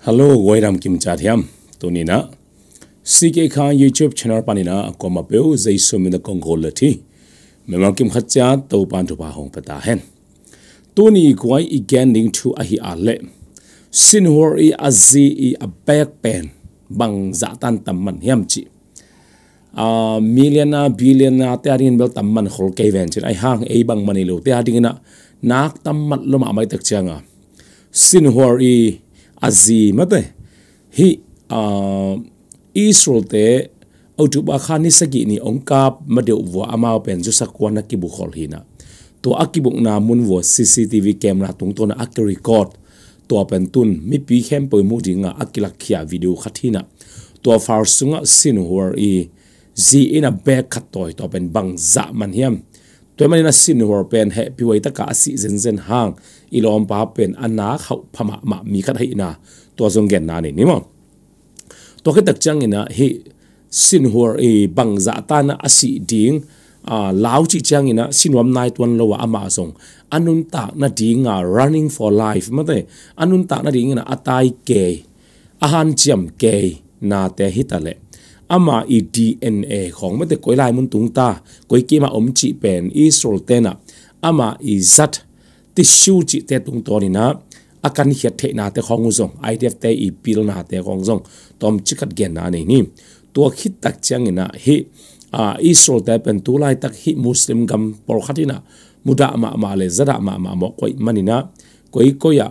hello goiram kim cha thiam tuni na ck khan youtube channel pani na ko ma peu zai so min ko gol thi mema kim khatcha to pan thu ba hong pata hen tuni koi i ganding thu a hi a le sin hor i a zi i a back pen bang za tan tam man hiam chi a na billion na arin bel tam man khol ke ven chin ai hang ei bang mani lo te ading na nak tam mat lo ma mai tak changa sin hor i azi mate hi ờ, israel te autuba khani sagi ni ongkap madeu vo ama pen ju sakwana ki bukhol hina to akibuk na mun vo cctv camera tung ton ak record to pen tun mi pi khem poi mu dinga akilak khia video khathina to far sunga sin hor i zi in a back khat toy to pen bang za man hiam ตัวมันน่ะสินหัวเป็นเหตุไว้ตะกาสิเซนเซนห่างอีลอมพาเป็นอันนาเขาพม่ามามีกันให้นะตัวทรงเงินนานี่นี่มั้งตัวก็ตักจังเงินะเฮสินหัวเอบังจัตานะอสิดิ่งอ่าลาวจีจังเงินะสินวมนายตัวนลัวอามาส่งอันนุนตากนาดิ่งอ่ะ running for life มั้งแต่อันนุนตากนาดิ่งนะอัตายเกย์อาหารเจียมเกย์นาเตหิตาเล่ ama i DNA ของมันแต่ก้อยลายมันตุงตาก้อยเกี่ยมาอมจีเป็นอิสราเอลนะอามาอิจัดติชูจีเตตุงตัวนี่นะอาการเหตุเทนาแต่ของงงไอเดียเตอีพิลนาแต่ของงงตอมจิกัดเกนนาในนี่ตัวคิดตักเจียงนะเฮอ่าอิสราเอลเป็นตัวลายตักฮิมุสลิมกัมปอลขัดินะมุดามามาเลจัดมามาหมอกก้อยมันนี่นะก้อยก้อย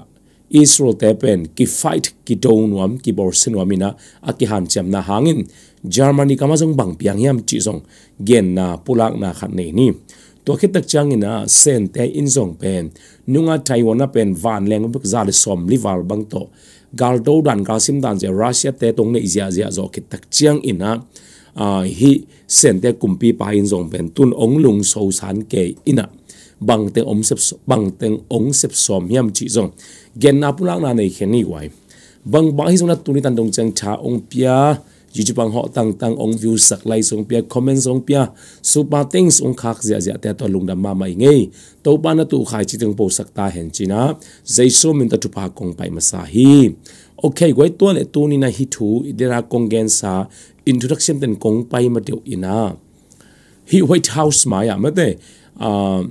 Israel tepen ki fight ki don wam ki bor sin wamina aki han cham na hangin Germany kama zong bang piang yam chi zong gen na pulak na khat nei ni to khit tak chang ina sen te in zong pen nunga taiwan na pen van leng buk za le som li var bang to gal do dan gal sim dan je russia te tong nei zia zia zo khit tak chiang ina hi sen te kumpi pa in zong pen tun ong lung so san ke ina bang te om sep bang teng ong sep som yam chi zong gen na pulak na nei khen ni wai bang bang hi zong na tu ni tan dong chang cha ong pia chỉ chỉ bằng họ tăng tăng ông view sắc like song pia comment song pia so ba things ông khác dễ zia te to lung da mà mai ngei to pa na tu khai chi tung po sắc ta hen china zai so mình ta tu pa kong pai ma sa hi okay goi to le tu ni na hi thu idera kong gen sa introduction ten công pai ma điều ina hi white house ma ya ma te à, ah,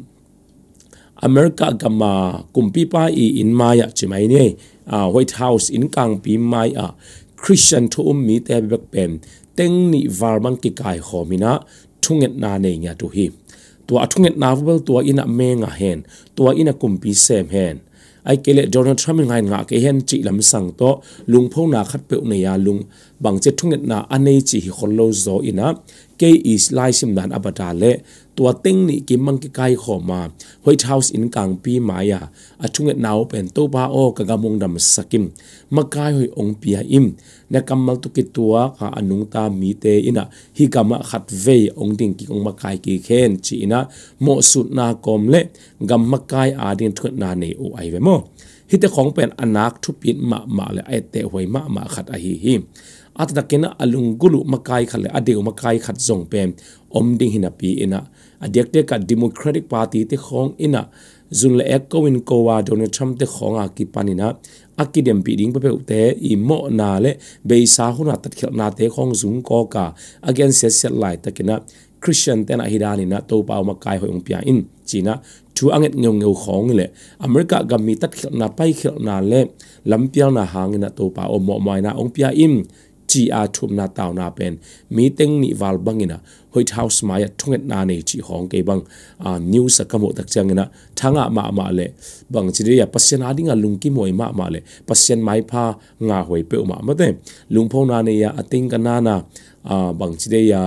America gama kumpi pa i in maya chimai ne uh, ah, White House in kang pi mai a Christian to um mi te bek pen teng ni var man ki kai ho mina thunget na ne nya to hi to athunget na bel to ina me nga hen to ina kumpi sem hen ai kele Donald Trump ngai nga ke hen chi lam sang to lung pho na khat pe ne ya lung bang che thunget na anei chi hi khol lo zo ina ke is lai sim nan abata le ตัวเต็งนี่กิมมังกิไกขอมาหอยเฮาสินกลางปีหมายาอาชุงเงนาวเป็นตู้ป้าโอกะกำมงดำสกิมมากายหอยองเปียอิมนกำมังตุกิตัวค่ะอนุงตามีเตอินะฮิกามะขัดเวองดิ่งกิองมากายกิเคนจีนะโมสุดนากรมเละกำมากายอาดินทุกนาเนโอไอเวมอฮิตของเป็นอนักทุปินมะมาเลยไอเตหวยมะมาขัดอหิหิ atna kena alungulu makai khale adeu makai khat zong pem omding hina pi ina adekte ka democratic party te khong ina zun le ek ko in ko wa donald trump te khong a ki panina akidem pi ding pe te i mo na le be sa huna tat khel na te khong zung ko ka against set set light ta kena christian ten ahirani na to pa makai hoyong pia in china chu anget ngeu ngeu khong le america gam mi tat khel na pai khel na le lampiang na hangina to pa o mo mai na ong pia im chi a thum na taw na pen meeting ni wal bangina white house ma ya thunget na ne chi hong ke bang a news ka mo tak changena thanga ma ma le bang chi ya pasien a dinga lungki moi ma ma le pasien mai pha nga hoi pe ma ma te lungphong na ne ya ating kana na bang chi ya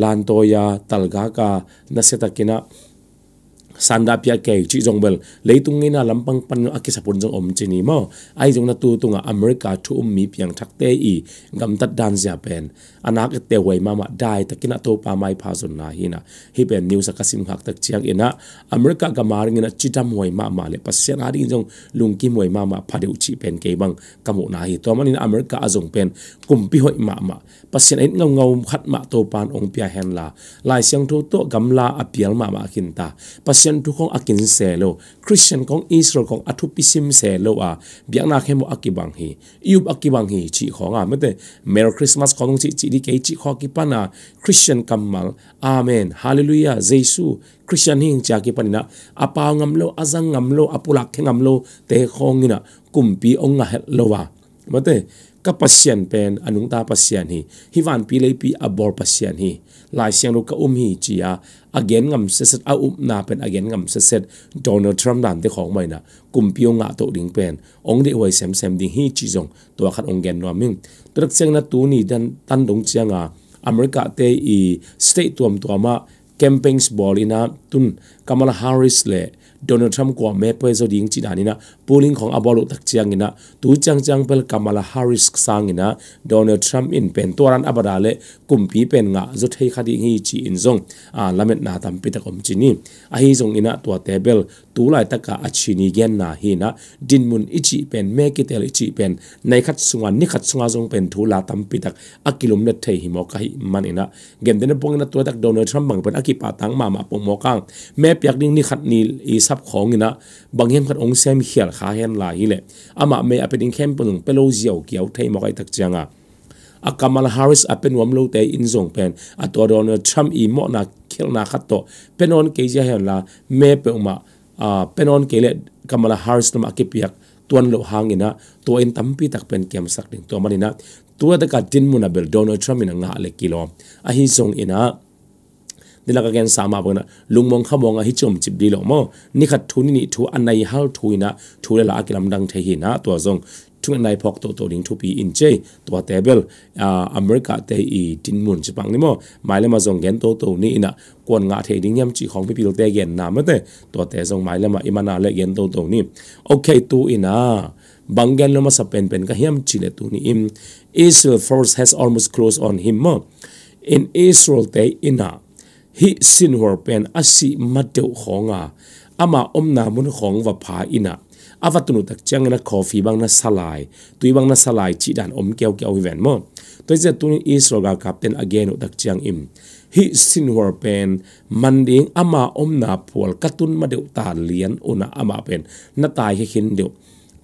lan to ya talga ka na se takina sanda pia ke chi jong bel leitung ina lampang pan aki sapun jong om chini mo ai jong na tu tunga america thu um mi piang thak te i gam tat dan zia pen anak te wai mama dai takina to pa mai pha zon na hina hi pen news ka sim hak tak chiang ina america ga maring ina chitam wai mama le pasian ari jong lungki wai mama pha phade uchi pen ke bang kamu na hi to man in america azong pen kumpi hoi mama pasian en ngau ngau khat ma to pan ong pia hen la lai siang thu to gamla apial mama ma pasian Christian tu kong akin se lo Christian kong Israel kong athu pisim se lo a biang na khemo akibang hi yub akibang hi chi khonga mate Merry Christmas kong chi chi di ke chi kho ki pana Christian kamal amen hallelujah Jesus Christian hing cha ki panina apa ngam lo azang ngam lo apulak khengam lo te khongina kumpi ong nga hel lo wa mate ka pasian pen anung ta pasian hi hi van pi le pi abor pasian hi lai siang lo ka um hi chia again ngam se set a um na pen again ngam se set donald trump dan te khong mai na kum pio nga to ding pen ong de wai sem sem ding hi chi jong to khat ong gen no ming trak cheng na tu ni dan tan dong chianga america te i state tuam tuama campaigns bolina tun kamala harris le donald trump ko me pe zo ding chi danina ูลิงของอบอลุตักเจียงินะตูจังจังเปิลกามาลาฮาริสส์้างินะโดนัลด์ทรัมป์อินเป็นตัวรันอบดาเลกุมปีเป็นงะจุดให้คดีฮีจีอินซงอ่าละเม็ดนาตัมปิตะกมจินีอฮีซงอินะตัวเทเบลตูไลตะกะอชินีเกนนาฮีนะดินมุนอิจิเป็นเมกิเตลอิจิเป็นในขัดสุงรนนิขัดสุรณซงเป็นทูลาตัมปิตักอักิลุมเนเทหิมอกะหิมันอินะเกมเดนปงนะตัวตักโดนัลด์ทรัมป์บังเป็นอักิปาตังมามาปงมอกังแม่เปียกดิ้งนิขัดนีอีซับของอินะบางเฮมขัดองเซมเขียลခါဟန်လာဟိလေအမမေအပတင်ကမ်ပလုံပလိုဇီယောကီယောထိုင်မခိုင်တက်ချန်ငါအကမလ်ဟာရစ်အပင်ဝမ်လိုတဲအင်ဇုံပန်အတော်တော်နဲ့ထရမ်အီမော့နာခဲလနာခတ်တော့ပန်နွန်ကေဂျာဟန်လာမေပေဥမာအာပန်နွန်ကေလေကမလ်ဟာရစ်နမအကိပယက်တွန်လိုဟန်ငိနာတွင်တမ်ပီတက်ပန်ကမ်ဆက်တင်တွမနိနာตัวตะกัดดินมุนาเบลโดนัลด์ทรัมป์นางาเลกิโลอหิซงเอนาดิลากแกนสามาปนะลุงมองข้ามองอหิจมจิบดีหลกมอนี่ขัดทุนนี่ทูอันไหนฮัลทุยนะทูเลลากลลำดังเทหินะตัวทรงทุกนหนพอกตัวตัวดิงทุปีอินเจตัวเทเบิลอ่าอเมริกาเตอีดินมุนจิปังนี่มอหมายเลมาทรงหกนตัวตัวนี้นะกวนงาเทดิ้งยำจีของพี่พิลเตเกนนามเตตัวเตทรงหมายเลมาอิมานาเลเกนตัวตัวนี้โอเคตัวอินะ Bangal lama sa p e n p เ n ka h i ่ a m chile tu ni i อ i s r เ e l force has almost closed on him. In Israel te ina ฮิสินวอร์เป็นอาศิมาเดียวของอาอมาอมนามุนของวัพาอินะอาวัตุนุตักจังนะคอฟีบางนะสลายตุยบางนะสลายจีดันอมเกียวเกียวอีเวนมอตัวเจ้าตุนีอิสโรกากับเต็นอเกนุตักจังอิมฮิสินวอร์เป็นมันดิ้งอมาอมนาพวลกัตุนมาเดียวตาเลียนอุณาอมาเป็นนาตายเฮขินเดียว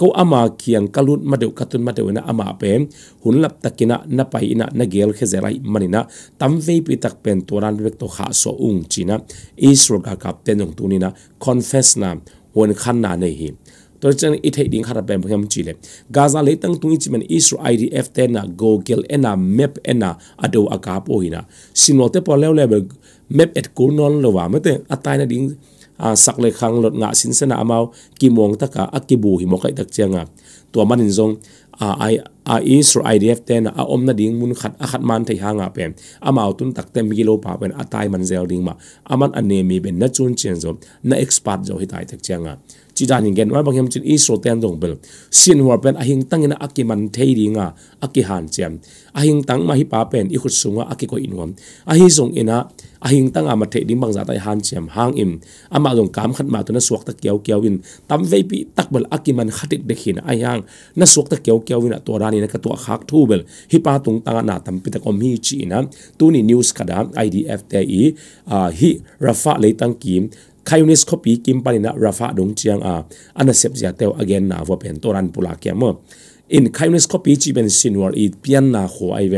ก็อามาเคียงกัลุนมาเดียวกตุนมาเดียวนะอามาเป็นหุ่นลับตะกินะนับไปอินะนักเกลเขจไรมันนะตั้มเวปิตักเป็นตัวรันเวกตัวขาสอุงจีนะอิสรกากับเต็นของตัวนี้นะคอนเฟสนะหุ่นขันนาในหิตัวจริงอิทธิดิ้งขาดเป็นเพียงจีเลยกาซาเลตั้งตัวนี้จีเป็นอิสราเอลดีเอฟเทนะโกเกลเอนะเมปเอนะอเดวอากาปโอหินะสินวัตเตอร์พอเลวเลยเมปเอ็ดกูนอลเลยว่าเมื่ต้องอัตายนะดิ้ง À, sắc a sak le khang lot nga sin sena amao ki mong taka akibu hi mokai tak changa à. to manin zong a à, ai a israel IDF ten a omna ding mun khat a khat man thei hanga pen amao tun tak tem lo pa pen atai man zel ding ma aman anemi ben na chun chen zo na expert zo hitai thek changa chi dan hin gen wa bang hem chin israel ten dong bel sin war pen a hing tangina akiman thei ringa aki han chem a hing tang ma hi pa pen i khut sunga aki ko inwam a hi zong ina a hing tanga ma the ding bang za tai han chem hang im ama dong kam khat ma to na suak ta kyaw kyawin tam vei pi takbal akiman khatit dekhin a hang na suak ta kyaw kyawin a to ran ี่นะกระตัวคักทูเบลฮิปาตุงตางนาตัมปิตะกอมฮีจีนะตูนี่นิวส์กระดาม IDF แต่อีฮิรัฟาเลยตังกิมคายุนิสคอปีกิมปานินะรัฟาดงเจียงอาอันเสพยาเเตวอเกนนาวเป็นตัวรันปุลาเกมอียมอ in kindness copy chi ben sinwar ย p น a n na ho ai v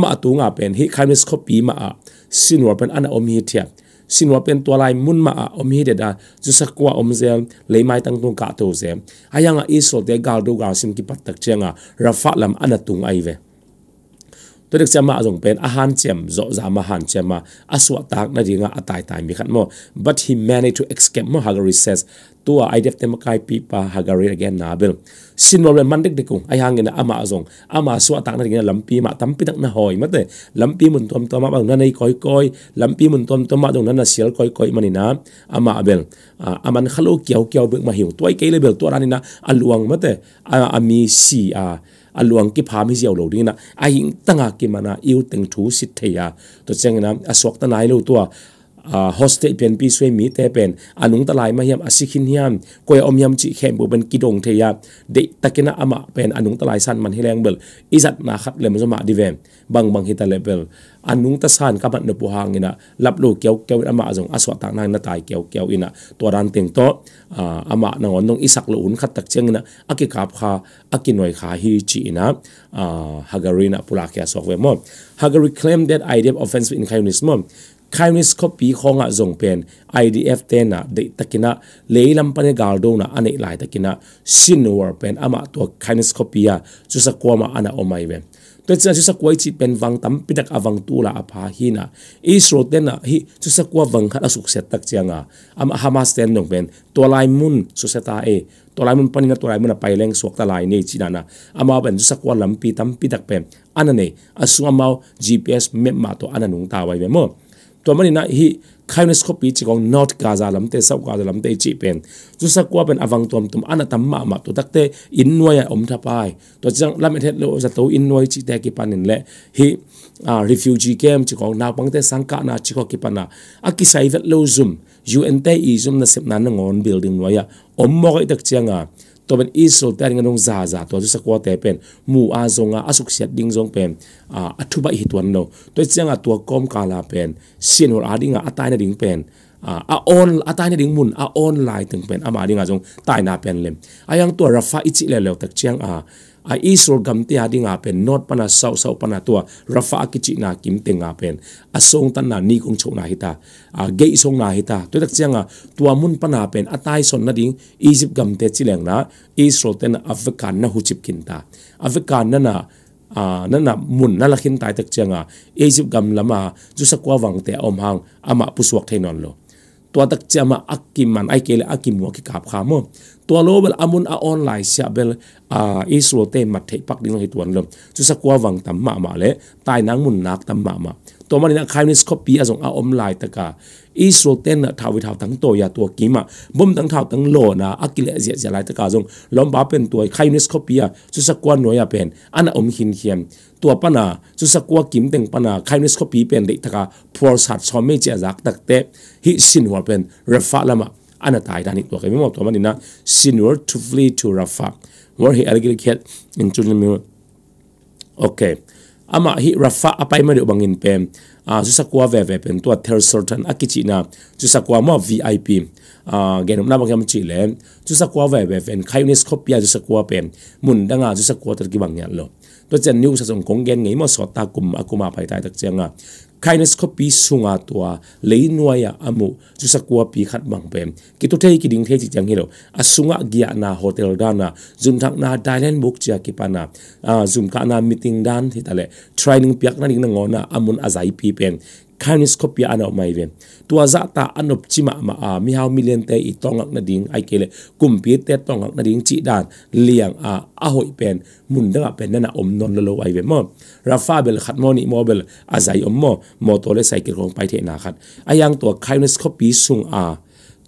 มาตุงอาเป็นฮิคาย i นิสคอปีมาอา a ินวอร์เป็นอันอมฮ i เทีย xin sinwa pen to lai mun ma om hi de da ju sakwa om zel le mai tang tung ka to zem ayanga iso te gal do gal sim ki pat tak chenga rafa lam tung ai ve tôi được xem mà dùng pen, a han chém rõ ra mà han chém mà a sọ tạc na dinga a tai tai mi khat mo but he managed to escape mo hagari says tua ai def tem kai pi pa hagari again na bel sin mol man dek dekung ai hangin ama azong ama su atak na ngina lampi ma tampi tak na hoi mate lampi mun tom tom ma na nei koi koi lampi mun tom tom ma dong na na sial koi koi manina ama abel aman khalo kiao kiao bek ma hiu toi kai lebel to ranina aluang mate ami si a aluang ki pham hi jiao lo ding na ai tanga ki mana iu teng thu sit theya to chengna asok ta nai lo to À, hostel pen pi sui mi te pen anung à, ta lai ma hiam asikhin à, hiam koi om hiam chi khem bu ben kidong the ya de takena ama pen anung ta lai san man hileng bel izat na khat lem zoma divem bang bang hita level anung ta san ka ban pu hang ina lap lo kyaw kyaw ama azong aswa ta nang na tai kyaw kyaw ina to ran teng to ama na on nong isak lo un khat tak cheng na aki kap kha aki noi kha hi chi ina hagarina pula kya sok ve mo hagari claim that idea of offensive in kainis ko pi khonga zong pen idf ten na de takina leilam pane galdo na ane lai takina sinwar pen ama to kainis ko pia chu sa kwama ana omai ve to cha chu sa kwai chi pen wang tam pidak awang tu la apha hi na isro ten na hi chu sa kwa wang khat asuk set tak chianga ama hamas ten nong pen to lai mun su seta e to lai mun panina to lai mun pai leng suak ta lai nei chi na na ama ben chu sa kwa lampi tam pidak pen anane asu amao gps map ma to ananung ta wai ve mo ตัวมันน่ะฮีคายนสโคปีจิกองนอร์ทกาซาลัมเตซาวกาซาลัมเตจีเป็นจุสักว่าเป็นอวังตัวตุมอันตัมมามาตัวตักเตอินนวยอมทับไปตัวจังลำเทศเลวจะตัวอินนวยจิเตกิปันนินแหละฮีอ่า refugee camp จิกองนาวปังเตสังกะนาจิกอกิปันนาอักิไซเวตเลวซุม UN เตอีซุมนะเสพนั้นงอน building นวยอมมอกไอตักเจียงอ่ะ to ben isol ta ringa nong za za to sa kwa te pen mu a zonga asuk siat ding zong pen a athuba hi tuan no to changa tua kom kala pen sin hor adinga atai na ding pen a on atai na ding mun a online tung pen ama dinga zong tai na pen lem ayang to rafa ichi le le tak chiang a a Israel gam te ading a pen not pana sau sau pana tua rafa kichi na kim te nga pen a song tan na ni kong chok na hita a ge song na hita to tak chiang a tua mun pana pen atai son na ding egypt gam te chileng na isol ten afghan na huchip kin ta afghan na na a na na mun na lakhin tai tak chiang a egypt gam lama ju sakwa wang te om hang ama puswak thainon lo ตัวตักเจมาอักกิมันไอเกลอักกิมัวกิกับขามัวตัวโลเบลอามุนอาออนไลน์เสียเบลอ่าอิสโรเตมัดเทปักดิ้งให้ตัวนั้นจุสักว่าวังตัมมามาเลตายนางมุนนักตัมมามาตัวมันนี่นะคายนิสคอปีอาสงอาออนไลน์ตะกาอิสราเอลนะทาวิทาวตั้งตัวยาตัวกิมะบ่มตั้งทาวตั้งโลนะอักิเลเสียเสียหลายตะการงล้อมบ้าเป็นตัวไคยูเนสโคเปียสุสกวนหน่วยเป็นอันอมหินเขียนตัวปนาสุสกวกิมเต็งปนาไคยูเนสโคปีเป็นเด็กตะกาพอร์สัตชอมไม่เจียจักตักเตะฮิสินหัวเป็นรรฟาละมะอันตายดานิตัวเกมหมดตัวมันนี่นะสินหัวทูฟลีทูรรฟะว่าเฮอรกิลเคตอินจุลมิโอเค ama hi rafa apai ma bangin pem a ah, chu sakwa ve ve pen to third certain akichina na chu sakwa ma vip a ah, genom na bangam chi le chu sakwa ve ve pen kindness copy chu sakwa pem mun danga chu sakwa tar ki bang lo to chen new sa song kong gen ngei ma so ta kum akuma phai tai tak chenga kindness skopi sunga tua leinwa ya amu chu sakwa pi khat mang pem ki to thei ki ding thei chi chang hilo asunga gya na hotel dana zum thak na thailand book cha ki pana zum ka na meeting dan thi tale training piak na ning na ngona amun azai pi pen kaniscopia ano mai ve tua za ta anop chima ma a mi hao million te i tongak na ding ai kele kumpi te tongak na ding chi dan liang a a hoi pen mun da pen na om non lo ai ve mo rafa bel khatmoni mobile azai om mo mo to le cycle rong pai the na khat ayang tua kaniscopy sung a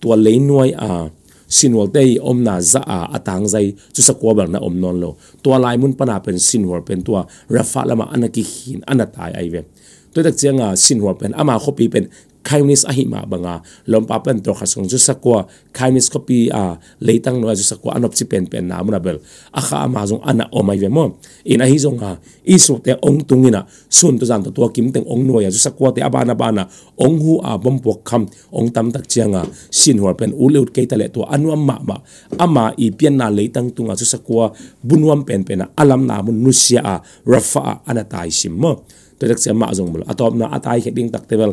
tua le noi a sinwal te om na za a atang zai chu sakwa bang na om non lo tua lai mun pana pen sinwar pen tua rafa lama anaki hin anatai ai ve ตัวตักเจียงอ่ะสินหัวเป็นอามาคบีเป็นคายนิสอหิมาบังอ่ะลมปาเป็นตัวขัดสงจุสักว่าคายนิสคบีอ่ะเลยตั้งนัวจุสักว่าอันอบจิเป็นเป็นนามุนาเบลอาข้าอามาจงอันอ่ะอมัยเวมออินอหิจงอ่ะอีสุดแต่องตุงินะส่วนตัวจันตัวกิมเต็งองนัวจุสักว่าแต่อาบานาบานะองหูอ่ะบ่มปวกคำองตำตักเจียงอ่ะสินหัวเป็นอุลิอุดเกตเลตัวอันวมมามาอามาอีเปียนนาเลยตั้งตุงอ่ะจุสักว่าบุญวมเป็นเป็นอ่ะอัลลัมนามุนนุเสียอ่ะรัฟะอ่ะอันตายสิมมอ tại hiện đang về về ตัวเล็กเสียมาจงบุลอตอบนะอัตไอเฮดิ้งตักเทเบล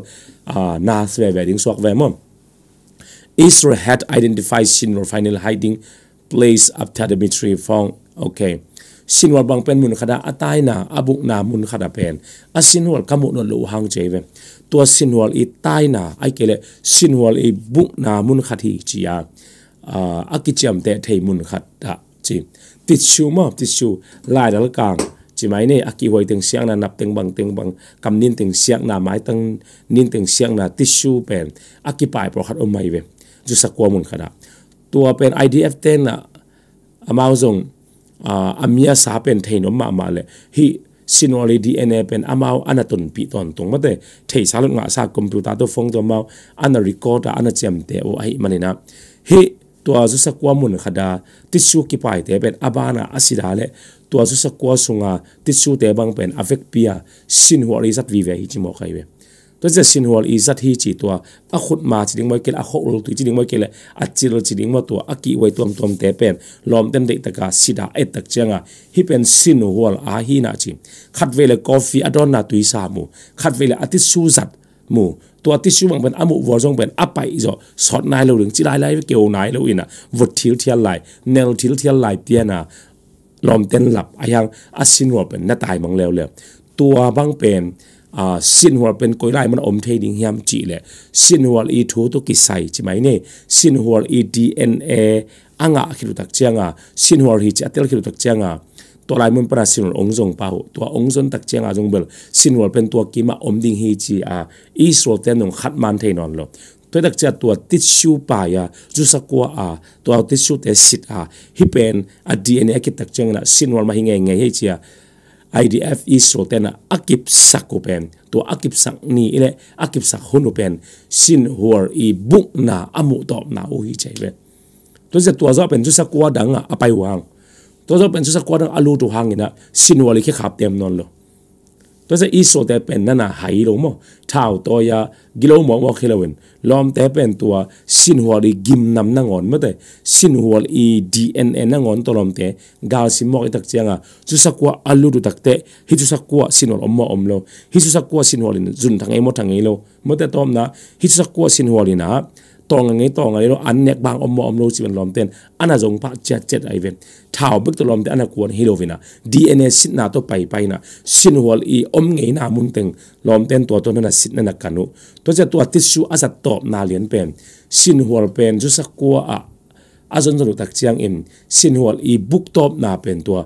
อ่านาสเวเวดิ้งสวกเวมอม Israel had identified Shinwar final hiding place after the military found okay Shinwar bang pen mun khada à, tại na Abu à, na mun khada pen a à, Shinwar kamu no lu hang cheve tua Shinwar i tai na ai kele Shinwar i buk na mun khát à, chia a chậm te thì mun khat ta chi tichu ma tichu lai là kang chỉ máy này aki à, hoài tiếng siang là nạp tiếng bằng từng bằng cầm nín từng xiang là máy từng nín từng xiang là tissue pen aki pai pro khát ôm mày về chú sắc qua môn khada tua pen idf ten là amao zong à, amia sa pen thay nó mà mà lệ hi sinoli dna pen amao anatun pi ton tung mate thei sa lut ngã sa computer to phong to mau ana record ana chem te o ai nè, hi tua zu sakwa mun khada tissue ki pai te pen abana asida tua chu sakwa sunga ti chu te bang pen avek pia sin hual i zat vi ve hi chi mo khai ve to je sin hual i zat hi chi tua a khut ma chi ding moi kel a khol tu chi ding moi kel a chil chi ding ma tua a ki wai tuam tuam te pen lom ten de taka sida et tak changa hi pen sin hual a hi na chi khat vele coffee adon na tui sa mu khat vele ati su zat mu tua ti su bằng bên amu vợ dòng bên áp bay rồi sọt nai lâu đường chỉ lai lai với kiểu nai lâu ina vật thiếu thiếu lại nel thiếu thiếu lại tiền à ลอมเต้นหลับอายังอาสินหัวเป็นน้าตายมังแล้วเลยตัวบางเป็นอ่าสินหัวเป็นกอยไรมันอมเทดิงเฮียมจีเลยสินหัวอีทูตุกิใส่ใช่ไหมเนี่ยสินหัวอีดีเอ็นเออ่างอ่ะคิดตักเจียงอ่ะสินหัวฮีจัตเตลคิดตักเจียงอ่ะตัวลายมันเป็นสินองจงเป่าตัวองจงตักเจียงอาจงเบลสินหัวเป็นตัวกิมาอมดิงฮีจีอ่าอีสโรเตนงขัดมันเทนอนเลย tôi đặc chặt tua tissue siêu bài à chú sắc qua à tua tissue test tế à hi pen à DNA kí đặc chăng là sinh hoàn mà hình nghe nghe hay chưa, IDF iso tena akip sako pen to akip sak ni ile akip sak hono pen sin huar i buk na amu top na u hi chaibe to je tua zo pen chu sakwa danga apai wang to zo pen chu sakwa dang alu to hangina sin wali ke khap tem non lo Tosa i sotepen nana hai ilo mo, tau toya giloo mo wak ilawin, lom tepen tua sinhwal i e gimnam na ngon, mate, sinhwal i e DNN na ngon to lom te, gaal si mok itak jia nga, susakuwa aludu ตองไงตองอะไรเราอันเนกบางอมมอมโลสิมันลอมเต้นอันน่ะจงพักเจ็ดเจ็ดไอเวนท้าวบึกตลอมเต้นอันน่ะควรฮิโลวินะดีเอ็นเอสินนาตัวไปไปนะสินหัวอีอมไงนามุนเต็งลอมเต้นตัวตัวนั้นสินนั่นกันุตัวจะตัวติชูอาจจะตอบนาเลียนเป็นสินหัวเป็นจุสักกัวอ่ะอาจจะสนุกตักเชียงเอ็มสินหัวอีบุกตอบนาเป็นตัว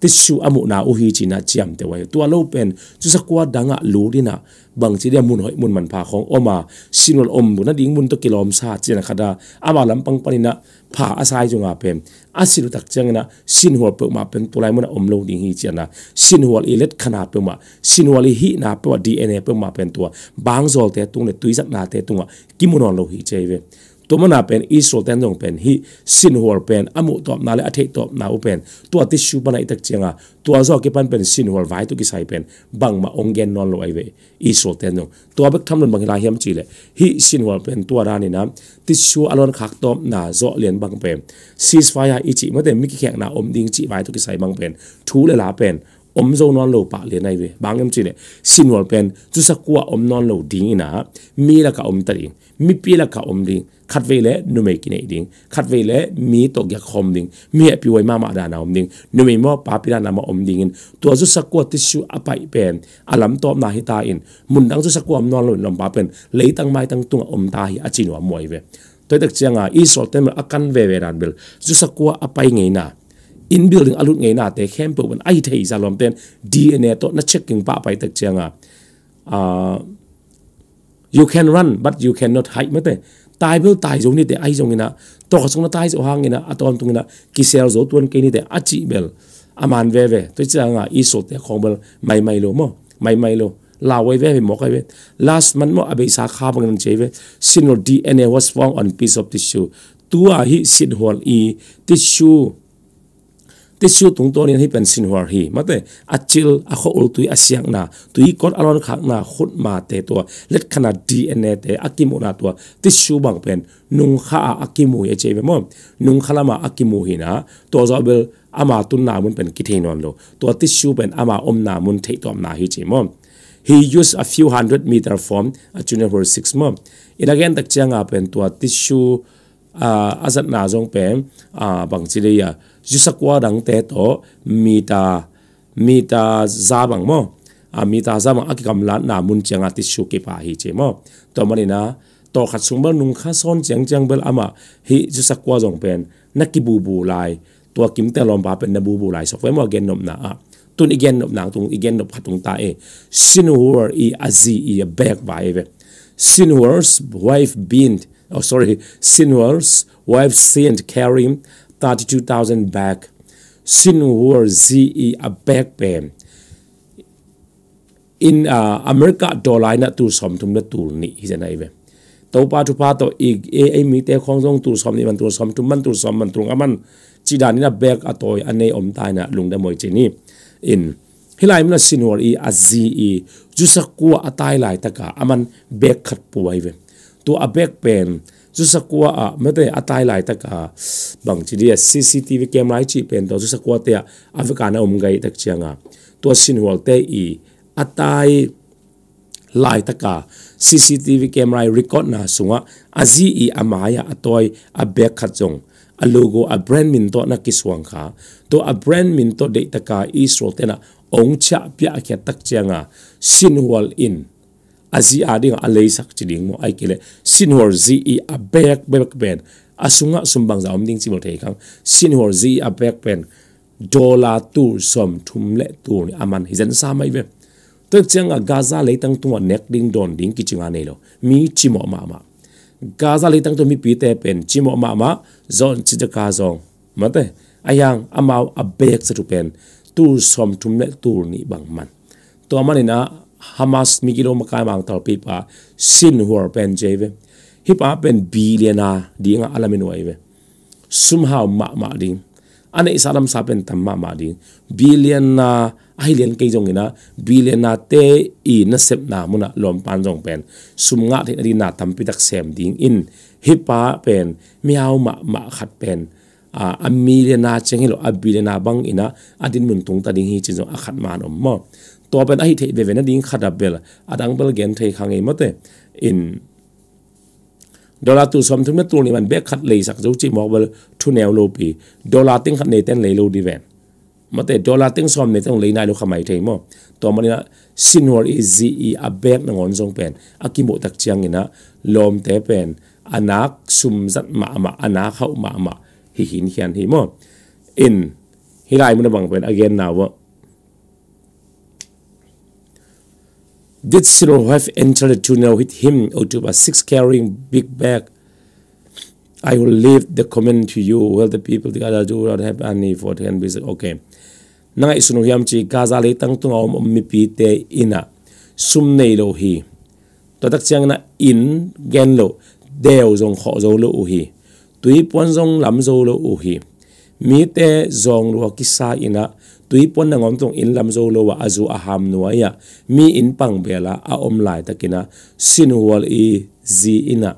tishu amu na uhi china chiam te wai tua lo pen chu sakwa danga lurina bang chi dia mun hoi mun man pha khong oma sinol om buna ding mun to kilom sa china khada ama lam pang panina pha asai junga pem asilu tak changna sin hua pe ma pen tulai mun om lo ding hi china sin hua ilet khana pe ma sin hua li hi na pe dna pe ma pen tua bang zol te tung le tuizak na te tunga kimunon lo hi cheive ตัวมันเป็นอิสราเอลตงเป็นฮีสินหัวเป็นอมุตอบนาเลอเทตอบนาอุเป็นตัวติชูปนไอตักเจียงอ่ะตัวจอกิปันเป็นสินหัวไว้ตุกิไซเป็นบังมาองเกนนอนลอยเวอิสราเอลตงตัวเบกทำนนบังลาเฮียมจีเลยฮีสินหัวเป็นตัวร้านนี่นะติชูอลอนขักตอบนาจอเลียนบังเป็นซีสไฟอิจิม่แต่มิกิแขกนาอมดิงจีไว้ตุกิไซบังเป็นทูเลลาเป็น omzo non lo pa le nai we bangam chine sinwal pen chu sakwa om non lo ding ina mi la ka om tari mi pi la ka om ding khat ve le nu me kine ding khat ve le mi to gya khom ding mi api wai ma ma da na om ding nu me mo pa pi na ma om ding in to chu sakwa ti shu apai pen alam to na hi ta in mun dang chu sakwa om non lo lom pa pen lei tang mai tang tung om ta hi achinwa moi ve toy tak chianga i sol tem akan ve ve ran bel chu sakwa apai ngei na in building alut ngai na te khem pe ban ai thei za lom ten dna to na checking pa pai tak changa uh, you can run but you cannot hide mate tai bel tai jong ni te ai jong ina to ka song na tai zo hang ina atom tung ina ki sel zo tuan ke ni te achi bel aman ve ve to changa i so te khong bel mai mai lo mo mai mai lo la wai ve mo kai ve last month mo abe sa kha bang nan che ve sinol dna was found on piece of tissue tua hi sin hol e tissue ติชูตรงตัวนี้ให้เป็นสินหัวฮีมาแต่อาจิลอาขอุลตุยอาเซียงนาตุยกอดอลอนขักนาขุดมาเตตัวเล็ดขนาดดีเอ็นเอเตอักิมูนาตัวติชูบังเป็นนุงข้าอากิมูเอเจเบมอมนุงขลามาอากิมูฮินะตัวจอเบลอามาตุนนามุนเป็นกิเทนอนโลตัวติชูเป็นอามาอมนามุนเทตอมนาฮิเิมอม he used a few hundred meter from a junior for six months. In again, tak chang up and to a tissue uh, asat na zong pe uh, bang chile ya จุสกวาดังเตโตมีตามีตาซาบังมออามีตาซาบังอักกำลังนามุนเจียงอาติชูกิปาฮิเจมอตัวมันนะตัวขัดสุงบนุงข้าซ้อนเจียงเจียงเบลอามาฮิจุสกวาจงเป็น นักกิบูบูลายตัวกิมเตลอมบาเป็นนักบูบูลายสกเวมอเกนนมนาอ่ะตุนอีเกนนบนางตุงอีเกนนบขัดตุงตาเอซินหัวอีอาซีอีแบกบายเวซินหัวส์ไวฟ์บินอ h sorry ซิน was ร์สไวฟ์ซิน c ์แคร i n 32,000 bag. Sin war ze a bag pem. In uh, America dollar na tu som thum na tu ni hi jana ibe. Tau pa tu pa to i e ai e mi te khong jong tu som ni man tu som tu man tu som man trung aman chi dan na bag atoi ane om tai na lung da moi chi ni in hilai mna sinwar i azi i jusa ku atai lai taka aman bag khat puai ve tu a bag pen zu sakwa à, a mate atai lai tak a bang chi dia cctv camera chi pen to zu sakwa te avekana um gai tak chianga to sin hol te i atai lai taka cctv camera record na sunga azi i amaya atoi a bek khachong a logo a à, brand min to na kiswang kha to a à, brand min to de taka israel tena ong cha pya kya tak chianga sin hol in azi ading alei sak chiding mo ai kile sinhor zi i a back back pen asunga sumbang za omding chimo thei khang sinhor zi a back pen dola tu som le tu ni aman hijan sa mai ve to chang a gaza tang tu nek ding don ding ki chinga nei lo mi chimo ma ma gaza leitang tu mi pi te pen chimo ma ma zon chi de ka zong mate ayang amao a back sa tu pen tu som le tu ni bang man to na. Hamas mi kilo makai mang tar pi pa sin huar pen jeve hip up pen billionaire dinga alamin wave somehow ma ma ding ane isalam sapen tam ma ma ding billion na ailen ke jong ina billion na te i na sep na muna lom pan jong pen sumnga the ri na tam pi tak sem ding in hipa pen miao ma ma khat pen a amilena chengilo abilena bang ina adin mun tung ta ding hi chi jong akhat man om mo ตัวเป็นไอเทเดเวน่ดิ้งขัดับเบลอาดังเบลเกนไทคังเอมเตอินดอลลาร์ตัวสมทุนเมื่อตัวนี้มันเบกขัดเลยสักจุจิมอกเบลทุนแนวโลปีดอลลาร์ติ้งขัดเนเต้นเลยโลดีแวนมาแต่ดอลลาร์ติ้งสมเนต้องเลยนายลูกขมายเทมอตัวมันนยซินวอร์อีซีอีอับเบกนงอนทรงเป็นอากิโมตักจียงนี่นะลมเตเป็นอนักซุมจัดมามาอนักเข้ามามาหิหินเขียนหิมออินฮิไลมันบังเป็นอเกนนาวะ This silver wife entered the tunnel with him onto a six carrying big bag. I will leave the comment to you. Well, the people the other do not have any for ten business. Okay. Nang isunu hiam chi kaza le tang tung om mi pi te ina. Sum nei lo hi. To tak chiang na in gen lo. Deo zong kho zo lo hi. Tui pon zong lam zo lo hi. Mi te zong lo kisa ina tui pon na ngom tong in lam zo lo wa azu a ham nuwa ya mi in pang bela a om lai takina sin wal i zi ina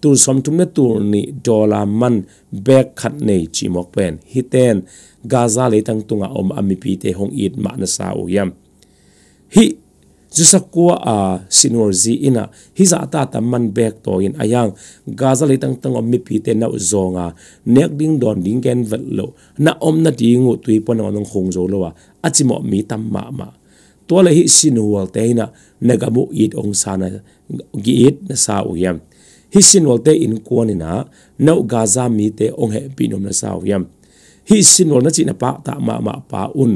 tu som tum na tu ni dola man bek khat nei chi mok pen hi ten gaza le tang tunga om ami pi te hong it ma na sa u yam hi jusakua a sinorzi ina hiza ta ta man bek to in ayang gaza le tang tang mi pi te na zonga nek ding don ding gen vet lo na om na ti ngu tui pon on khong zo lo wa achimo mi tam ma ma to le hi sinwal te ina nagamu it ong sana gi it na sa u yam hi sinwal te in kuanina na gaza mi te ong he pi nom na sa u yam hi sinwal na chi na pa ta ma ma pa un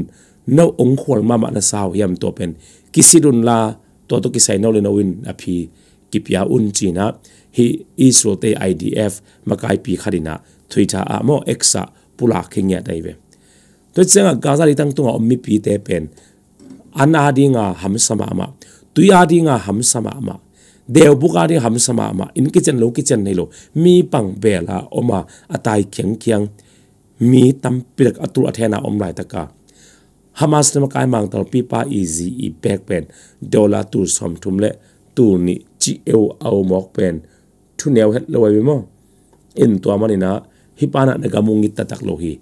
na ong khol ma ma na sa u yam to pen kisirun la to to kisai no le no win aphi kipya un china hi israel te idf makai pi kharina thuita a mo exa pula khingya daiwe to chenga gaza ri tang tunga ommi pi te pen ana dinga ham sama ma tuya dinga ham sama ma deu buka ding ham sama ma in kitchen lo kitchen nei lo mi pang bela oma atai khyang khyang mi tam pilak atur athena om lai taka Hamas nama kai mang tang pipa easy i back pen dola tu som tum le tu ni chi eu au mok pen tu neu het lo wi mo in to mani na hipana na gamu tatak lo hi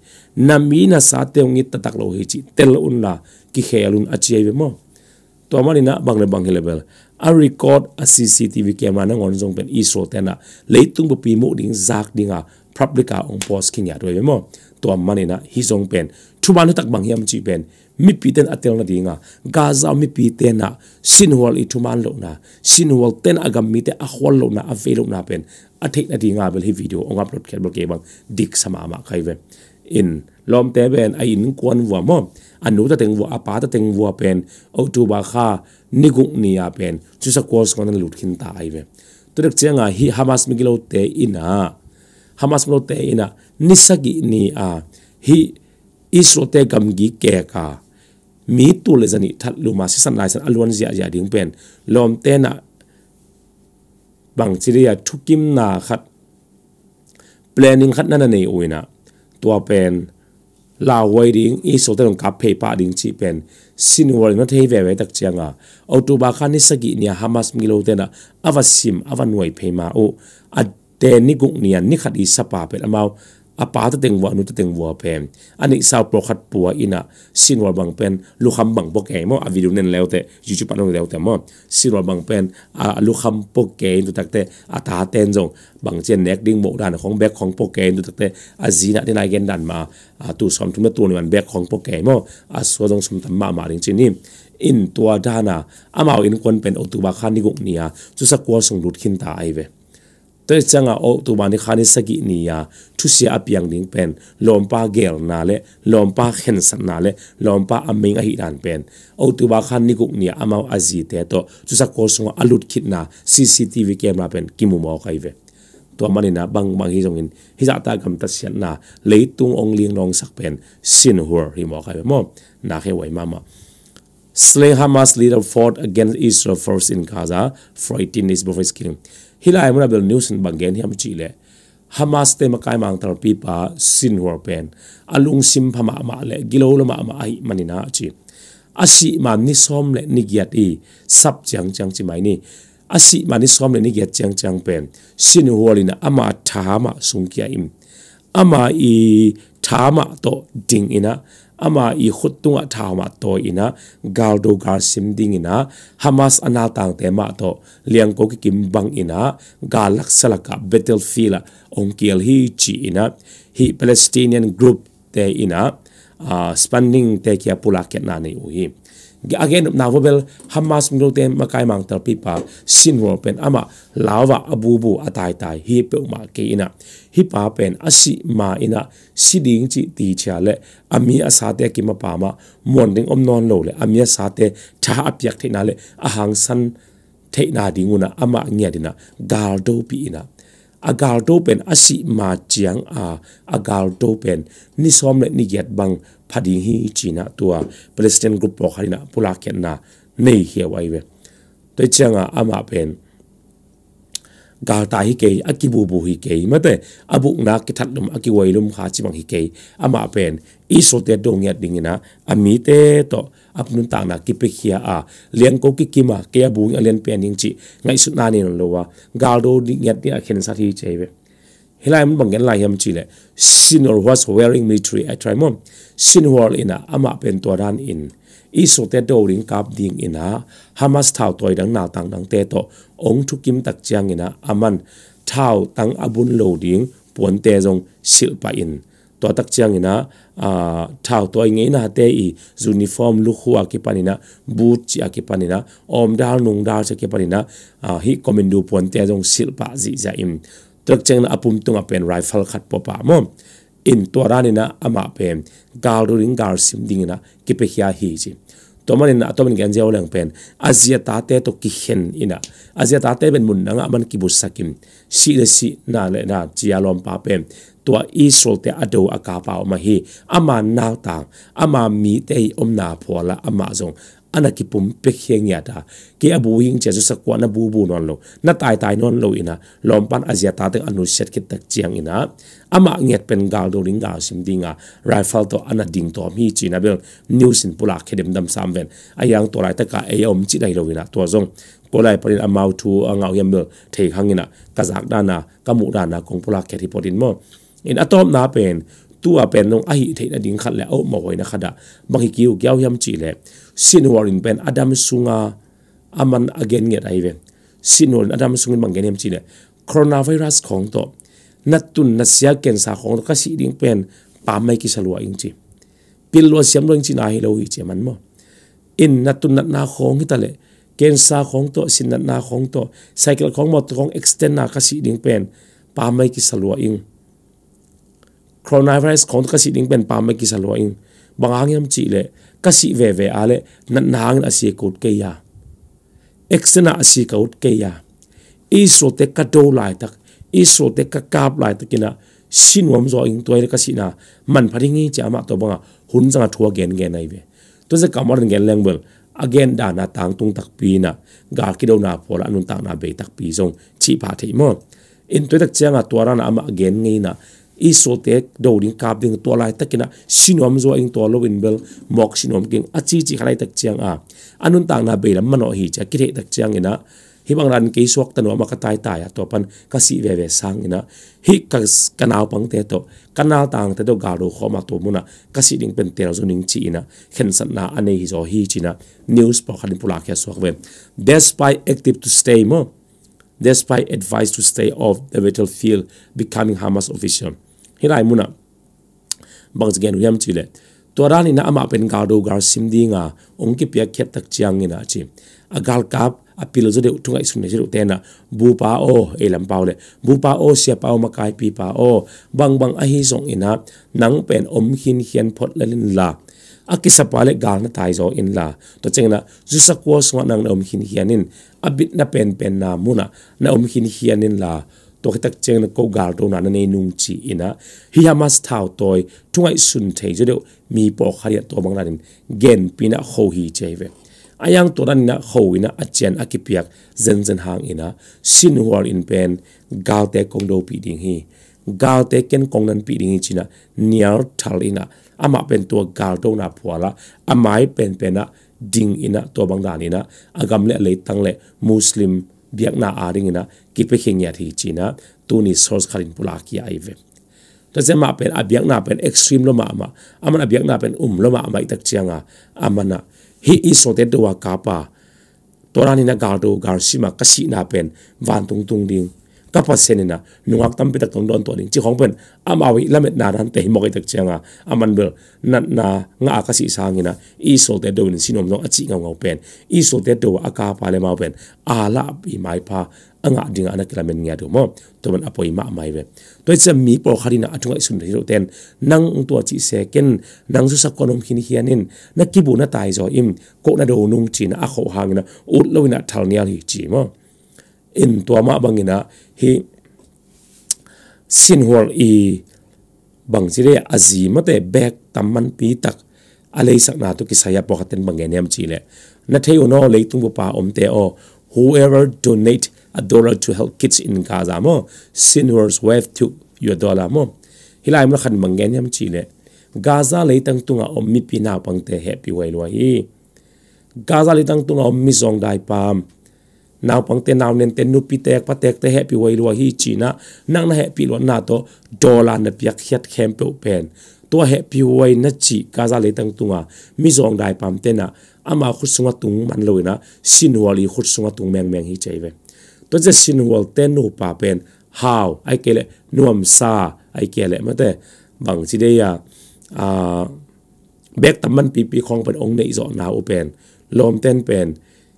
na mi na sa te ngi tatak lo hi chi tel un la ki khelun achi mo to mani na bang le bang level a record a cctv camera na ngon jong pen iso tena leitung bu pi mu ding zak dinga publica ong post king ya do wi mo tuwa mani na hi zong pen, chuma nu tak bang yam chi pen, mi pi ten a tel na di nga, ga zao mi pi ten na, sin huwal i chuma lo na, sin huwal ten agam mi te a huwal lo na, a ve lo na pen, a thik na di nga bel hi video, o nga plot kia bel kia bang, dik sama ama kai ve. In, lom te ben, a in kuan vua mo, a nu ta ting vua, a pa ta ting vua pen, o tu ba kha, ni gung ni ya pen, chusa kuos kwa na lut kin ta ai Tudak chia nga, hi hamas mi gilo te in ฮามาสโปรตีนะนิสกินีอาฮิอิสโรเตกัมกีแกกามีตัวเลยสนิทัดลูมาซิสันไลสันอลวนเสียใหดึงเป็นลอมเตนะบางทีเรียทุกิมนาคัดเปลนิงคัดนั่นนี่อุยนะตัวเป็นลาวไวดิงอิสโรเตลงกับเพย์ปาดิงจีเป็นซินวอลนัทเฮเวเวตักเจียงอาอุตุบาคานิสกินีฮามาสมิโลเตนะอวสิมอวันวยเพมาโออเตนิกุกเนียนนิขัดอีสปาเป็นอามาอปาตะเต็งวัวนุตะเต็งวัวเพ็อันนี้สาวโปรขัดปัวอินะสินวับังเป็นลูกคำบังโปเกมอ่ะวิดูเน้นแล้วแต่ยูจูปันนองแล้วแต่มอสินวับังเป็นอ่าลูกคำโปเกมตุตักเตอัตาเตนจงบางเจนแนกดิ้งโบดานของแบกของโปเกมตุตักเตอจีนะที่นายเกนดันมาอ่าตูสอมทุ่มตัวนี่มันแบกของโปเกมอ่ะอ่าสวดงสมธรรมมาหลังจีนี่อินตัวดานาอามาอินคนเป็นอุตุบาคานิกุกเนียจุสกัวส่งดูดขินตาไอเวแต่จังอ่ะโอ้ตัวมันนี่ขานิสกินี่ยาทุเสียอพยังดิ้งเป็นลอมป้าเกลนาเลลอมป้าเข็นสนาเลลอมป้าอเมงอหิดันเป็นโอ้ตัวบ้าขานิกุกเนี่ยอามาอาจีเตโตทุสักโคสงอลุดคิดนาซีซีทีวีแกมราเป็นกิมุมอใครเวตัวมันนี่นะบางบางฮิจงอินฮิจัตตากำตัดเสียนาเลยตุงองเลียงนองสักเป็นสินหัวริมอใครเวมอนาเขวไว้มามา slay Hamas leader fought against Israel first in Gaza for 18 days before his killing. Hila ay muna bel news in banggen hiam chile. Hamas te makai mang tarpi pa sin war pen. Alung sim pa maama le g i l o lo maama a i manina chi. Asi man i som le ni giat i s a b chang chang chi mai ni. Asi man i som le ni giat chang chang pen. Sin w a r i n a ama thama sungkia im. Ama i thama to ding ina. ama i khutunga thawma to ina galdo ga simding ina hamas anal te ma to liang ko ki kimbang ina galak salaka battlefield onkel hi chi ina hi palestinian group te ina uh, spending te kya pula ke na again navel hamas ngro tem makai mang tar pipa sinro pen ama lawa abubu atai tai hi pe ma ke ina hi pa pen asi ma ina siding chi ti cha le ami asate ki ma pa ma morning om non lo le ami asate tha apyak the na le ahang san the na dinguna ama nya dina dal do pi ina agal do pen asi ma chiang a agal do pen ni som le ni get bang phading hi china tua palestinian group pok harina pula ken na nei hiaw ai ve te changa ama pen gal ta akibu bu hi ke mate abu na ki thatlum kha chimang hi ke iso te dong ya dingina ami te to apnun ta na ki pe khia a liang ko ki kima ke bu alian pen ning chi ngai su na ni no lowa gal ding ya ti a khen sa thi chei ve hilai mun bangen la yam chi le senior was wearing military attire trimon sin wal ina ama pen to ran in iso te do rin kap ding ina hamas thao toy dang na tang dang te to ong thu kim tak chang ina aman thao tang abun lo ding pon te jong sil pa in to tak chang ina a thao toy nge na te i uniform lu khuwa ki panina boot chi a ki panina om dal nung dal che komendu pon te jong sil pa ji ja im tak chang na apum tung pen rifle khat po pa mom in toranina ama pen galrin garsim dingna kipehya hiji tomanin atomin kan jaolang pen azia ta te to ki hen ina azia ta te ben mun nanga man ki busakim si le si na le na chialom pa pen to i sol te ado akapa ma hi ama na ta ama mi te omna phola ama zong ana ki pum pe kheng ya ta ki abu hing che chu sakwa na bu bu non lo na tai tai non lo ina lompan azia ta te anu set ki tak chiang ina ama nget pen gal do ring ga sim dinga rifle to ana ding to mi na bel news in pula khedem dam sam ven ayang to lai ta ka e om chi dai lo ina to zong ko lai parin amau thu angau yam lo thei khangina kazak dana kamu dana kong pula kheti podin mo in atom na pen tua pen nong ahi thei na ding khat le au mo hoina khada mangi kiu kyaw yam chi le sin war in adam sunga aman again nge dai ven sin war adam sungin mangen em chi le coronavirus khong to na tun na sia ken sa khong ka si ding pen pa mai ki salwa ing siam lo ing chi na hi lo hi che in na tun na na khong hi ta le ken to sin na na to cycle khong mo to khong extend na ka si ding pen pa mai coronavirus kon ka si ding pen pa me ki sa lo in bangang yam chi le ka si ve ve a le nan nang a si kot ke ya exena a si kot ke ya iso te cái do lại tak iso te cái ka kap lai takina sinwam zo in toy ka sina man pharingi cha tôi to banga à. hun janga à thua gen gen này về, tôi sẽ se kamar gen lengbel again đã na tang tung tak pi na gar ki do na por anun tak na be tak pi zong chi pha thei mo in toy tak changa tuara na à ama gen ngei na i solte do ding kap ding to lai takina sinom zo ing to lo in bel mok sinom king achi chi khalai tak chiang a anun tang na belam mano hi cha kire tak chiang ina hibang ran ke suak tanu ma ka tai tai to pan ka si ve ve sang ina hi ka kanal pang te to kanal tang te do garu kho ma to na ka si ding pen ter zo ning chi ina khen san na ane hi zo hi china news pa khalin pula kya suak ve despite active to stay mo despite advice to stay off the battlefield becoming Hamas official hirai muna bangs gen yam chile torani na ama pen ga do gar sim di nga ong ki pya khet tak chiang ina chi agal kap apilo zode utunga isu ne jiru tena bu pa o e lam pa ole bu pa o sia pa o makai pi pa o bang to khi tak cheng na ko gal to na nung chi ina hi hamas tôi toy thungai sun thei jo deu mi po kharia to bang lanin gen pina ho hi cheive ayang to dan na ho ina achen akipiak zen zen hang ina sin wal in pen gal te kong do pi ding hi gal te ken kong đình pi ding hi china nial thal ina ama pen to gal do na phuala amai pen pena ding ina to bang dan ina agam le le tang le muslim biak na aring ina kipe khing ya thi china tu ni source kharin pula ki aive ta zema pen abiak na pen extreme mà, ama amana abiak na pen um mà loma ama itak chianga amana hi isote do wa kapa torani na gardo garshima kasi na pen van tung tung ding kapasenina nungak tampi tak tong don to ning chi khong pen amawi lamet na ran te himokai tak changa aman bel na na nga akasi sangina i sol te do nin sinom no achi ngau ngau pen i sol te do aka pa le ma pen ala bi mai pa anga dinga ana kilamen nya do mo to ban apoi ma mai be to it's a mi por kharina atunga isun ri ten nang to chi se ken nang su sakonom khin hianin na kibu na tai zo im ko na do nung chin a kho hangna ut loina thalnial hi chi mo in tuama bangina hi sinhol i bang jire azi mate bag tamman pi tak alei na to kisaya saya pokaten bangeniam chile na thei ono leitung pa omte o whoever donate a dollar to help kids in gaza mo sin sinhors wave to your dollar mo hilai mo khan bangeniam chile gaza leitang tunga ommi pina pangte happy wailo hi gaza leitang tunga ommi zong dai pam now pang te now nen ten nu pi tek pa tek te he pi wai lo hi china nang na he pi lo na to dollar na piak hiat khem pe pen to he pi wai na chi ka za le tang tunga mi zong dai pam te na ama khu sunga tung man lo na sin wali khu sunga tung meng meng hi chei ve to je sin wal ten nu pa pen how ai kele nuam sa ai kele ma te bang chi de ya a bek tam man pi pi khong pen ong nei zo na u pen lom ten pen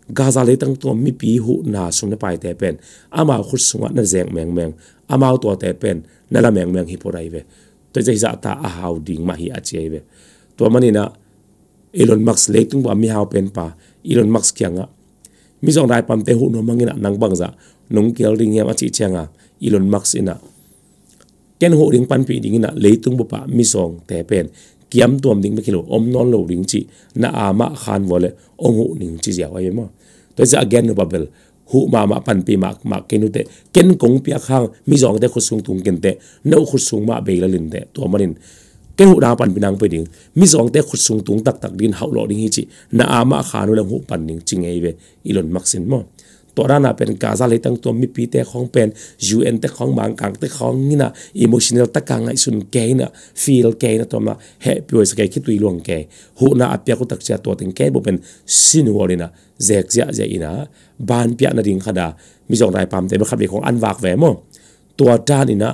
gaza lấy tang to mi pi hu na sung na pai tệ pen ama sung sunga na zeng meng meng ama tua tệ pen na la meng meng hi porai về. Tôi je za dạ ta a hau ding ma hi a che về. to mani na elon max lấy tung ba mi hau pen pa elon max kyanga mi zong dai pam te hu no mangina nang bang za nong kia ring em a chi chenga elon max ina ken hu ring pan pi ding nè lấy tung bu mi zong tệ pen kiếm kiam tuam ding bekilo om non lo ring chỉ na ama khan wole hụ ning chỉ jaw ai mo tôi sẽ again no babel hụ ma ma pan pi ma ma kenu tệ ken kong pia khang mi tệ te sung tung ken te sung khusung ma be la tệ te to manin ken hụ da pan pi pinang pe ding mi jong te khusung tung tak tak din hau lo ding hi chi na ama khanu le hụ pan ning ching ei be ilon maxin mo ตัว้านะเป็นกาซาเลยตั้งตัวมีปีแต่ของเป็นยูเอ็นแต่ของบางกางแต่ของนี่นะอิโมชันแลตะกางไอสุนเกย์นะฟีลเกย์นะตัวมาเฮปิวสเกย์คิดตีหลวงเกย์หูน่ะอัิยากุตักเชียตัวถึงเกย์บุเป็นซินวอลินะเจกเสียเจอีนะบานเปียนาดิงขดามีจองรายปามแต่ไม่ขับเบของอันวากแหวมตัวด้านนี่นะ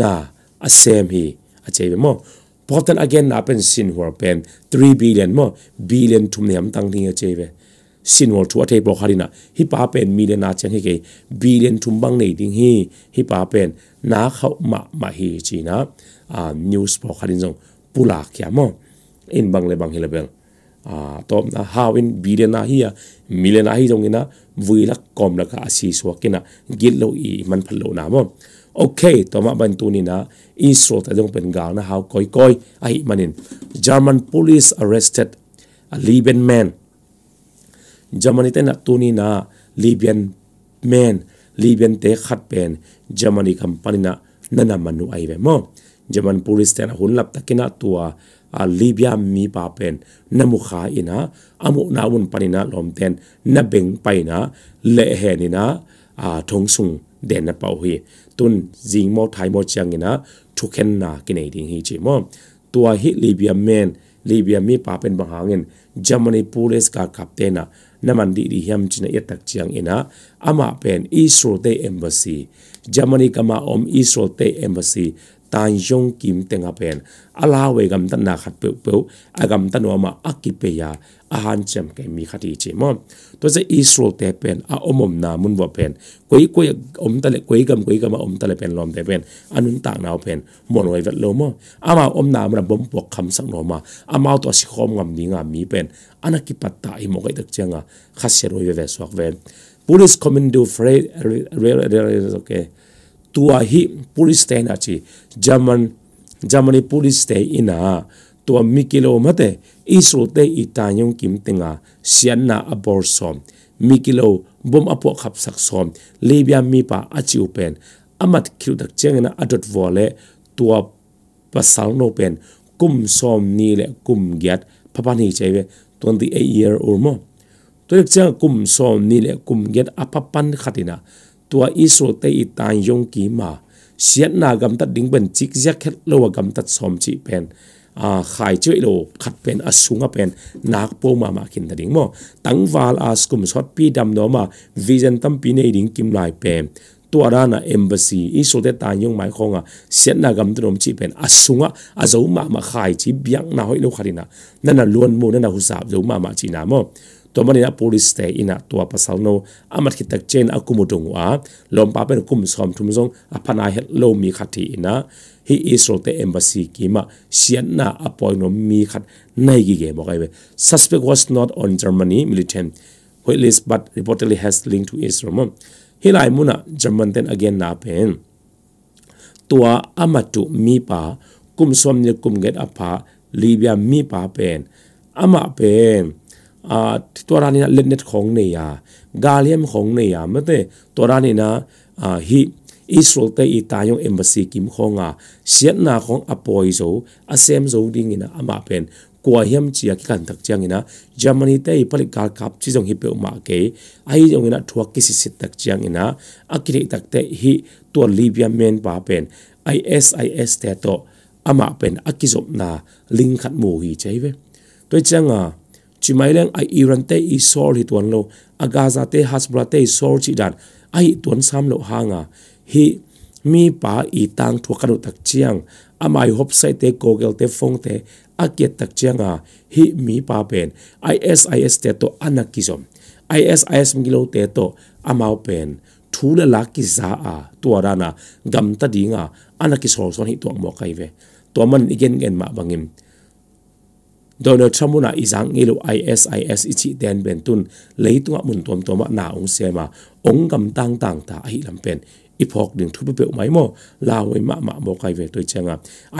นาอเซมฮีอาเจมพอ p o น o m again na pen sin huar pen 3 billion mo billion t u มเนี่ยมั g ding a c h e เ e sinwal thu athe blok harina hi pa pen mi le na chang hi ke billion thum bang nei ding hi hi pa pen na khau ma ma hi china a ah, news blok harin jong pula kya mo in bang le bang hi level a ah, top na how in billion na hi mi le na hi jong ina vui lak kom lak a si so kina gil lo i man phal lo na mo okay to ma ban tu ni na israel ta jong pen gal na how koi koi ai manin german police arrested a liban man จามานีเตนัตูนีนาลิเบียนแมนลิเบียนเตขัดเป็นจามานีคัมปานีนานันมันนูไอเวมั้งจามันปุริสเตนหุ่นลับตะกินาตัวลิเบียมีปาเป็นนัมุขาอินะอามุนาวุนปานีนาลอมเตนนับเบงไปนะเล่เฮนีนาอาทงซุงเดนนับเอาเฮตุนจิงมอไทยโมจยงอินะทุกเห็นนากินไอดิ้งเฮจิมั้งตัวฮิลิเบียแมนลิเบียมีปาเป็นบังางเงินจามานีปุริสกาขับเตนา naman di di hiam china yatak chiang ina ama pen Israel te embassy Germany kama om Israel te embassy tan yong kim tenga pen alawe gam tan na khat pe pe agam tan wa ma akipe ya อาหารเจมเกมีคดีเจมอมตัวจะอิสราเอลเตเป็นอาอมอมนามุนบ่เป็นกุยกุยอมตะเลกุยกำกุยกำอมตะเลเป็นลอมเตเป็นอันนุนต่างนาวเป็นมนไว้เวทโลมออามาอมนามระบ่มปวกคำสังโนมาอามาตัวสิคอมงามนี้งามมีเป็นอันกิปัตตาอิมกไอตึกเจียงอ่ะขัสเชรวยเวสวกเวน police commando freight okay tua hi police stand achi german germany police stay in a tua mikilo mate isro te itayong kim tinga siyan na abor som, mikilo bom apo kap sak som, libya mi pa achi upen, amat kiru dak cheng na adot vole tuwa pasal no pen, kum som ni le kum gyat, papani chaywe 28 year or mo. Tuyak cheng kum som ni le kum gyat apapan khatina, tuwa isro te itayong ki ma, siyan na gamtat dingpen pen, a khai chue lo khat pen a sunga pen nak po ma ma kin ding mo tang wal a skum shot pi dam no ma vision tam pi nei ding kim lai pe tua ra na embassy i so de ta yong mai khonga sian na gam trom chi pen asunga azoma ma khai chi biang na hoi lo kharina nana luan mo nana husab zo ma ma chi na mo tomani na police te ina to pasal sal no amat ki tak chain akumutung wa lom pa pen kum som thum song apana he lo mi khati ina he is the embassy ki ma sian mi khat nai ge mo suspect was not on germany militant whitelist but reportedly has linked to israel he lai muna german then again na pen tua amatu mi pa kum som ne kum mi pa pen ama pen ตัวรานนี้เล่นเน็ตของเนียกาเลียมของเนียเมื่อตัวรานี้นะฮิอิสราเอลอีตายงเอมบาซีกิมของอ่เสียนาของอปอยโซอาเซมโซดิงงนะอามาเป็นกัวเฮียมเจียกันทักเจียงนะเยอรมนีเตยผลิตการกับที่จงฮิเปอมาเกยไอจงนะทัวกิสิสิตักเจียงนะอักเรตักเตฮิตัวลิเบียเมนปาเป็นไอเอสไอเอสเตโตอามาเป็นอักิจบนาลิงขัดหมูฮีใจเวมตัวเจียงอ่ะ Chỉ chimaileng ai iran te i sor hi tuan lo agaza te hasbra te sor chỉ dan ai tuan sam lo à, hi mi pa tăng thuộc thu kanu tak chiang amai hop sai te kogel te phong te akiat tak chianga hi mi pa pen isis te to anakizom isis mgilo te to amau pen thu la la ki za a tua rana gam ta dinga anakisor son hi tuang mo kai ve to man igen gen ma im. Donald Trump rằng izang ngilo ISIS chỉ đen ichi ten bentun leitunga mun tom toma na ong mà ông cầm tang tang ta làm ahi lampen iphok ding thu máy mò mo la mạ mạ bỏ cái về tôi chăng chenga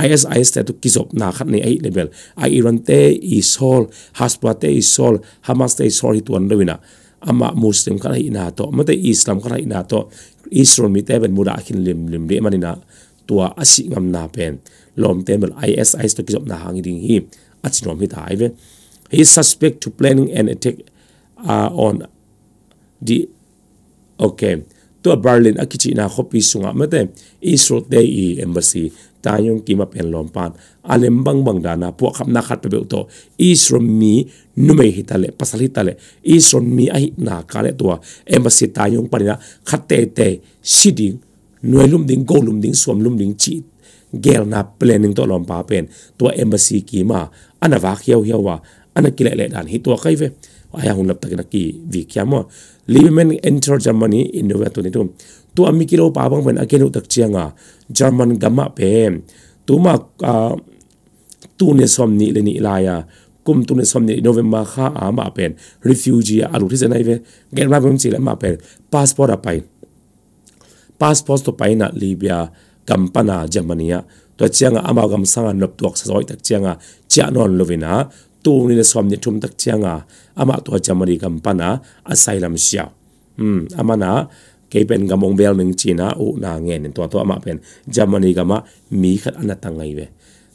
ISIS te tu kizop na khát này ai level ai iran te i sol haspa te i sol hamas te i sol hitwan lewina ama muslim khala ina to mate islam khala ina to israel mi te ben muda lìm lìm lim re manina tua asi ngam na pen lom te mel ISIS to kizop na hangi ding hi achi nom hita He is suspect to planning an attack uh, on the, okay, to Berlin akichi ina khopi sunga mate Israel Day E Embassy tayong kima pen lompan Alembang bang na po khap na khat pe to Israel mi numai hitale pasal hitale Israel mi ai na kale to embassy tayong parina khat te te sitting nuelum ding golum ding somlum ding chi gel na planning to lompa pen to embassy kima ana wa yau hiau wa ana kila le dan hi to kai ve aya hun lap takna ki vi kya mo libemen enter germany in nova to to to ami kilo pa bang ben akenu tak chianga german gama pe tu tuma tu ne som ni le ni laya kum tu ne som ni november kha a ma pen refugee alu ri janai ve gen ma bum chi le ma pen passport a pai passport to pai na libya kampana Germania to chianga ama gam sanga nop tuak sa soi tak chianga chia non lovina tu ni le swamni thum tak chianga ama to Germany kampana asylum sia um amana kepen gamong bel ning china u na ngen to to ama pen Germany gama mi khat anatangai we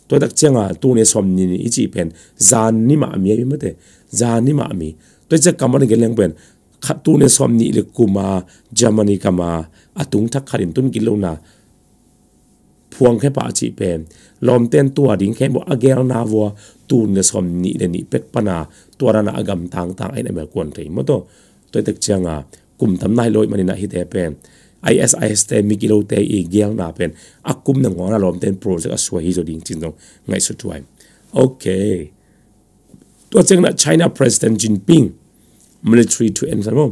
to tak chianga tu ni swamni ni ichi pen zan ni ma mi mi te zan ni ma mi to cha kamani geleng pen ขัดตูในซอมนี่เลยกูมาเยอรมนีกามาอาตุงทักขัดินตุนกิโลนาวงแค่ปะจีเป็นลอมเต้นตัวดิ้งแค่บอกอเกลนาวัวตูนเนี่ยสมนี่เนี่ยนี่เป็ดปนาตัวนั้นอากำทางทางไอ้เนี่ยแบบกวนถึงมั้งตัวตัวเด็กเชียงอ่ะกลุ่มทำนายลอยมันนี่นะฮิตเป็น ISIS te mi kilo te i gel na pen akum na ngona lom ten project aswa hi zo ding chin dong ngai su tuai okay to cheng na China president Jinping military to end samo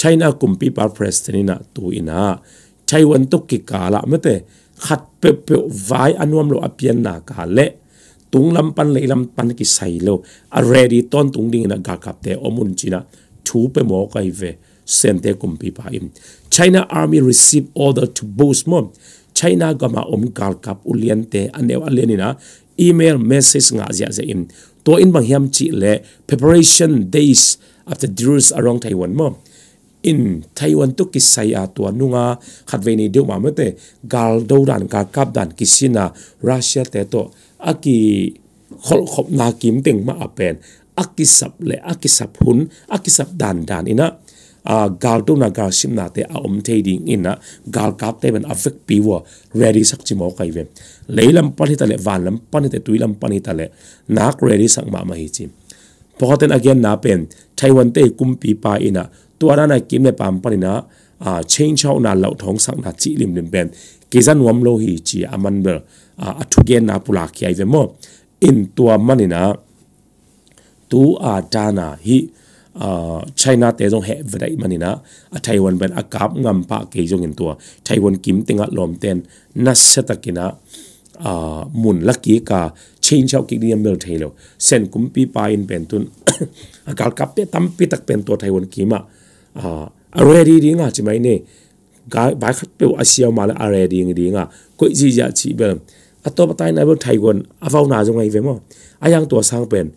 China kum pi par president na tu ina Taiwan to ki kala mate anh em tung lâm lâm pan pan lấy cái say Môn về cùng đi im. China Army received order to boost mom China mà gama om gal kap anh em anew aleni na email message nga zia zia im to in bang hiam chi le preparation days after drills around Taiwan mom in taiwan tu ki sai a to nunga khatve ni deu ma mate gal do dan ka kap dan kisina russia te to aki khol khop na kim teng ma apen aki sap le aki sap hun aki sap dan dan ina a gal do na gal sim na te a om te ding ina gal kap te ben afek pi wo ready sak chi mo kai ve leilam pan hi ta le van lam pan hi te tuilam pan hi ta le nak ready sak ma ma hi chi pohaten again na pen taiwan te kumpi pa ina tua na na kim le pam pani na a change how na lo thong sak na chi lim lim ben cái dân wam lô hì chỉ aman ber a thu gen na pula ki ai ve mo in tua mani na tu a dana hi Uh, China te zong hẹp về đấy mà nè à Taiwan bên à cáp ngầm pa cái zong in tua Taiwan kiếm tiếng at lom ten na seta kina à lắc lucky cả change out cái điểm bel thay lo sen cũng pi pa in bên tun à gal cáp te tam pi tắc bên tua Taiwan kiếm à à already đi ngà chỉ mấy nè cái bài khát biểu asia mà là already đi ngà quỹ gì giá chỉ bên à tôi bắt tay này bên Thái quân, à vào nào trong ngày về mà à yang tua sang bên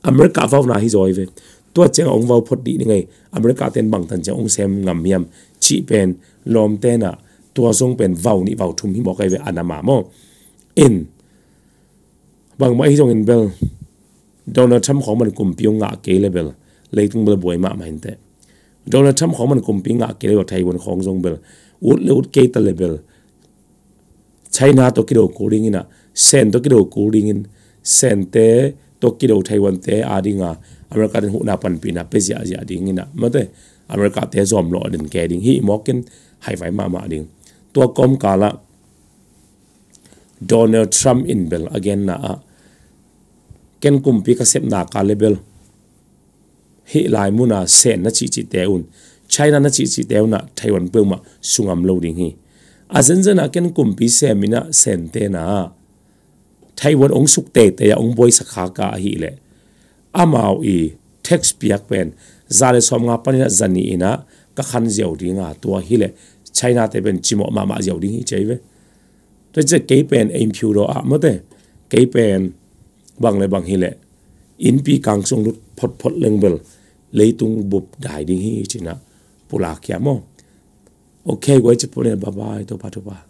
America vào nào hi rồi về tôi chẳng ông vào phật đi như ngay America tên bằng thần chẳng ông xem ngầm hiểm chỉ bên lom tên à tua song bên vào nị vào thùng hi bỏ cái về anama mà in bằng mấy trong in bell Donald Trump khó mình cùng piong ngã kế level lấy tung bờ bồi mạ mà hình tệ Donald Trump khó mình cùng pin ngã kể vào Thái quần khóng dòng bel út lê út kê tà lê bel China tôi kia đầu cố đi ngina sen tôi kia đầu cố đi ngin sen tế tôi kia đầu thay quần tế à đi ngà America đến hụt nạp bàn pin nạp bây giờ giờ đi ngina mà thế America tế dòm lọ đến kè đi hi mọc kiến hay phải mà mà đi tua com cả là Donald Trump in bel again na a ken kumpi ka sep na ka level hi lai muna sen na chi chi te un china na chi chi te na taiwan pe ma sungam lo ding hi a zen zen a ken kum pi mình mina sen te na taiwan ong suk te te ya ong boy sakha ka hi le amao i text piak pen zale som nga panina na, các khăn khan zeu dinga tua hi le china te ben chimo ma ma zeu ding hi cheive to je ke pen aim phu ro à, mất đấy, cái pen bang le bang hi lệ, in pi kang sung lut phot phot leng bel 雷东不大的，伊就那布拉克嘛。OK，我就不能爸爸，都巴托巴。